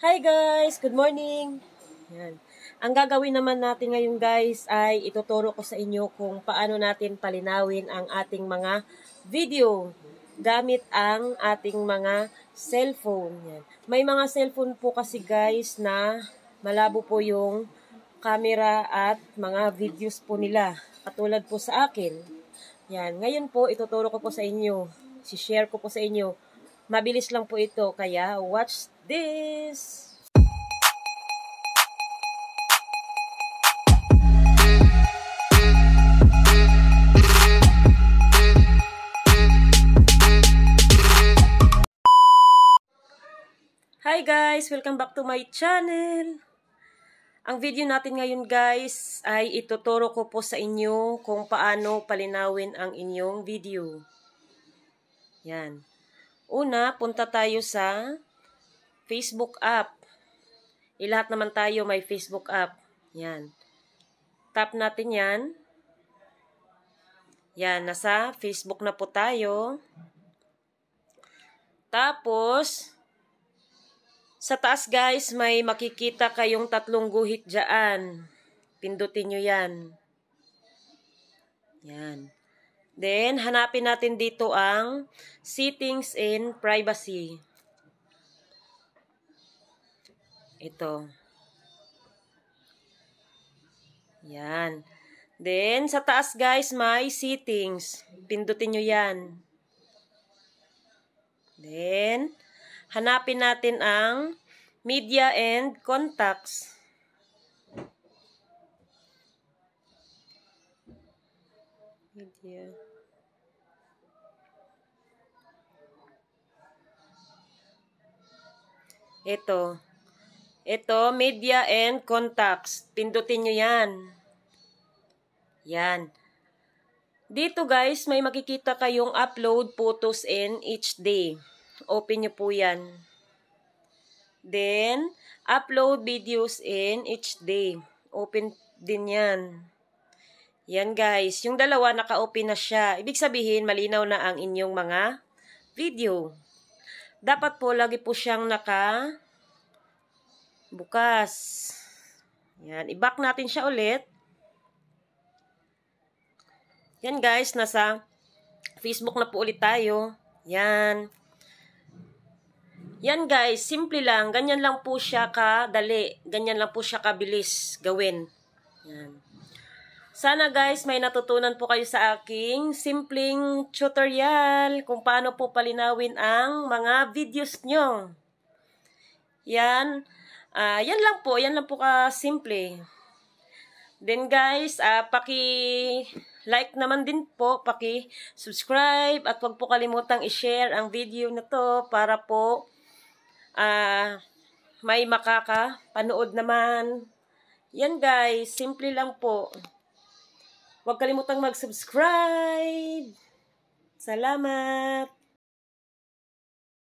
Hi guys! Good morning! Yan. Ang gagawin naman natin ngayon guys ay ituturo ko sa inyo kung paano natin palinawin ang ating mga video gamit ang ating mga cellphone. Yan. May mga cellphone po kasi guys na malabo po yung camera at mga videos po nila. Katulad po sa akin. Yan. Ngayon po, ituturo ko po sa inyo. Si-share ko po sa inyo Mabilis lang po ito, kaya watch this! Hi guys! Welcome back to my channel! Ang video natin ngayon guys ay ituturo ko po sa inyo kung paano palinawin ang inyong video. Yan. Una, punta tayo sa Facebook app. Ilahat eh, naman tayo may Facebook app. Yan. Tap natin yan. Yan, nasa Facebook na po tayo. Tapos, sa taas guys, may makikita kayong tatlong guhit dyan. Pindutin nyo yan. Yan. Then, hanapin natin dito ang settings in privacy. Ito. Yan. Then, sa taas guys, may settings. Pindutin nyo yan. Then, hanapin natin ang media and contacts. media. Ito. Ito, media and contacts. Pindutin nyo yan. Yan. Dito guys, may makikita kayong upload photos in each day. Open nyo po yan. Then, upload videos in each day. Open din yan. Yan guys, yung dalawa naka-open na siya. Ibig sabihin, malinaw na ang inyong mga video. Dapat po, lagi po siyang naka bukas. Yan, i-back natin siya ulit. Yan guys, nasa Facebook na po ulit tayo. Yan. Yan guys, simple lang. Ganyan lang po siya kadali. Ganyan lang po siya kabilis gawin. Yan. Sana guys may natutunan po kayo sa aking simpleng tutorial kung paano po palinawin ang mga videos nyo. Yan. Uh, yan lang po. Yan lang po ka-simple. Then guys, uh, paki-like naman din po. Paki-subscribe at huwag po kalimutang i-share ang video na to para po uh, may makakapanood naman. Yan guys, simple lang po. Huwag kalimutang mag-subscribe. Salamat!